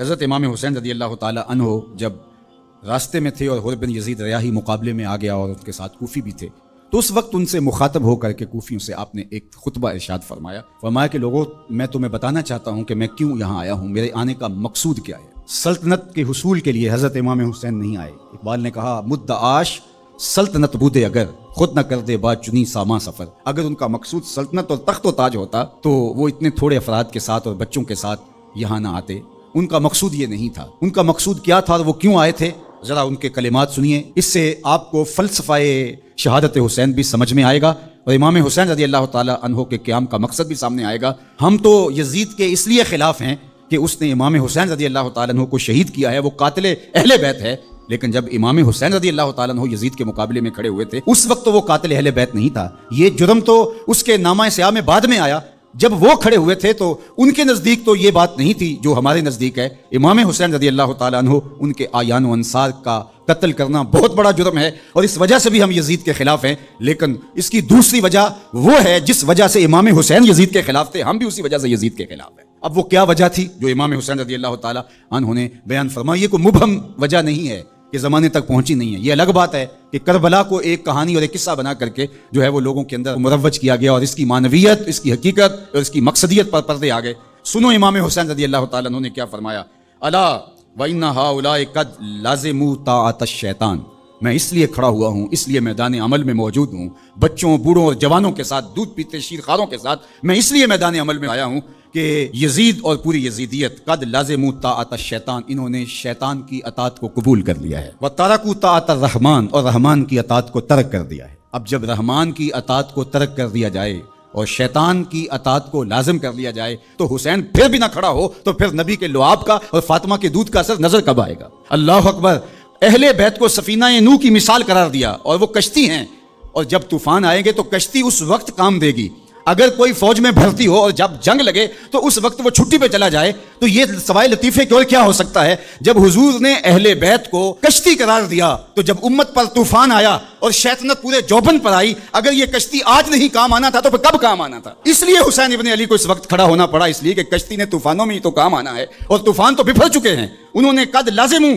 हज़रत इमाम हुसैन रदी अल्लाह हो जब रास्ते में थे और हर बिन यजीद रयाही मुकाबले में आ गया और उनके साथ कोफ़ी भी थे तो उस वक्त उनसे मुखातब होकर के कोफ़ियों से आपने एक खुतबा इरशाद फरमाया फरमाया कि लोगों मैं तुम्हें बताना चाहता हूँ कि मैं क्यों यहाँ आया हूँ मेरे आने का मकसूद क्या है सल्तनत के हसूल के लिए हज़रत इमाम हुसैन नहीं आए इकबाल ने कहा मुद्द आश सल्तनत बूदे अगर खुद न कर दे बात चुनी सामा सफर अगर उनका मकसूद सल्तनत और तख्त व ताज होता तो वो इतने थोड़े अफराद के साथ और बच्चों के साथ यहाँ ना आते उनका मकसूद ये नहीं था उनका मकसूद क्या था वो क्यों आए थे ज़रा उनके कलेमात सुनिए इससे आपको फ़लसफ़ाए शहादत हुसैन भी समझ में आएगा और इमाम हुसैन रजी अल्लाह तहों के क्याम का मकसद भी सामने आएगा हम तो यजीद के इसलिए ख़िलाफ़ हैं कि उसने इमाम हुसैन रजी अल्लाह तहों को शहीद किया है वो कातिल अहल बैत है लेकिन जब इमाम हुसैन रजी अल्लाह तु यजीद के मुकाबले में खड़े हुए थे उस वक्त तो वो कातिल अहल बैत नहीं था ये जुर्म तो उसके नामा सयाह में बाद में आया जब वो खड़े हुए थे तो उनके नज़दीक तो ये बात नहीं थी जो हमारे नज़दीक है इमाम हुसैन रजी अल्लाह तु उनके आयान अनसार का कत्ल करना बहुत बड़ा जुर्म है और इस वजह से भी हम यजीद के खिलाफ हैं लेकिन इसकी दूसरी वजह वो है जिस वजह से इमाम हुसैन यजीद के खिलाफ थे हम भी उसी वजह से यजीद के खिलाफ हैं अब वो क्या वजह थी जो इमाम हुसैन रजी अल्लाह तन बयान फरमाइए ये कोई मुबहम वजह नहीं है के ज़माने तक पहुंची नहीं है यह अलग बात है कि करबला को एक कहानी और एक किस्सा बना करके जो है वो लोगों के अंदर मुरवज किया गया और इसकी मानवीयत इसकी हकीकत और इसकी मकसदियत पर पर्दे आ गए सुनो इमाम हुसैन रदी अल्लाह तुमने ने क्या फरमाया अला कद शैतान मैं इसलिए खड़ा हुआ हूँ इसलिए मैदान अमल में मौजूद हूँ बच्चों बूढ़ों और जवानों के साथ दूध पीते शीरखारों के साथ मैं इसलिए मैदान अमल में आया हूँ कि यजीद और पूरी यजीदियत कद लाजमू तात शैतान इन्होंने शैतान की अतात को कबूल कर लिया है व तारकू तात रहमान और रहमान की अतात को तर्क कर दिया है अब जब रहमान की अतात को तर्क कर दिया जाए और शैतान की अतात को लाजम कर लिया जाए तो हुसैन फिर भी ना खड़ा हो तो फिर नबी के लुआब का और फातिमा के दूध का असर नजर कब आएगा अल्लाह अकबर अहले बैत को सफीना नू की मिसाल करार दिया और वो कश्ती हैं और जब तूफान आएंगे तो कश्ती उस वक्त काम देगी अगर कोई फौज में भर्ती हो और जब जंग लगे तो उस वक्त वो छुट्टी पे चला जाए तो ये सवाए लतीफे क्यों क्या हो सकता है जब हुजूर ने अहले बैत को कश्ती करार दिया तो जब उम्मत पर तूफान आया और शैतनत पूरे जौबन पर आई अगर ये कश्ती आज नहीं काम आना था तो फिर कब काम आना था इसलिए हुसैन इबन अली को इस वक्त खड़ा होना पड़ा इसलिए कि कश्ती ने तूफानों में ही तो काम आना है और तूफान तो बिफर चुके हैं उन्होंने कद लाजिम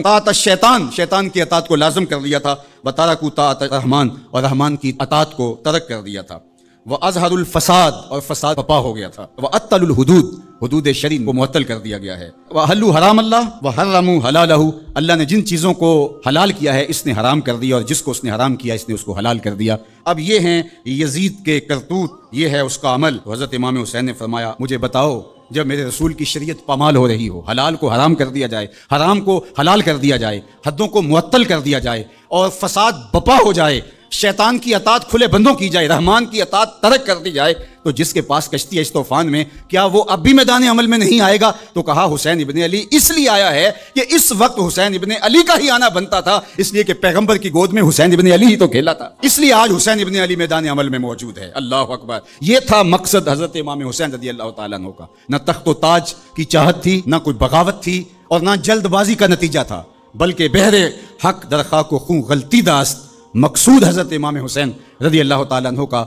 शैतान शैतान की अतात को लाजम कर लिया था बतारा कुता रहमान और रहमान की अतात को तरक कर दिया था व अजहरुल फसाद और फसाद पपा हो गया था वह अतल हदूद हदूद शरीन को मअतल कर दिया गया है वह हल्लू हराम अल्लाह व हर्रमू हलालहू अल्लाह ने जिन चीज़ों को हलाल किया है इसने हराम कर दिया और जिसको उसने हराम किया इसने उसको हलाल कर दिया अब ये हैं यजीद के करतूत ये है उसका अमल हज़रत इमाम हुसैन ने फरमाया मुझे बताओ जब मेरे रसूल की शरीयत पामाल हो रही हो हलाल को हराम कर दिया जाए हराम को हलाल कर दिया जाए हदों को मअतल कर दिया जाए और फसाद बपा हो जाए शैतान की अतात खुले बंदों की जाए रहमान की अतात तरक कर दी जाए तो जिसके पास कश्ती है इस तूफान में क्या वो अब भी मैदान अमल में नहीं आएगा तो कहा हुसैन इबन अली इसलिए आया है कि इस वक्त हुसैन इबन अली का ही आना बनता था इसलिए कि पैगंबर की गोद में हुसैन इबन अली ही तो खेला था इसलिए आज हुसैन इबन अली मैदान अमल में मौजूद है अल्लाह अकबर यह था मकसद हजरत इमाम हुसैन रदी अल्लाह तु का न तख्त ताज की चाहत थी ना कोई बगावत थी और ना जल्दबाजी का नतीजा था बल्कि बहरे हक दरखा को खूँ गलती दास्त मकसूद हज़रत इमाम हुसैन रदी अल्लाह तु का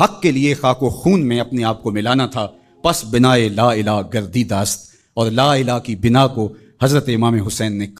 हक के लिए खाक व खून में अपने आप को मिलाना था पस बिना ला इला गर्दी दास्त और ला इला की बिना को हज़रत इमाम हुसैन ने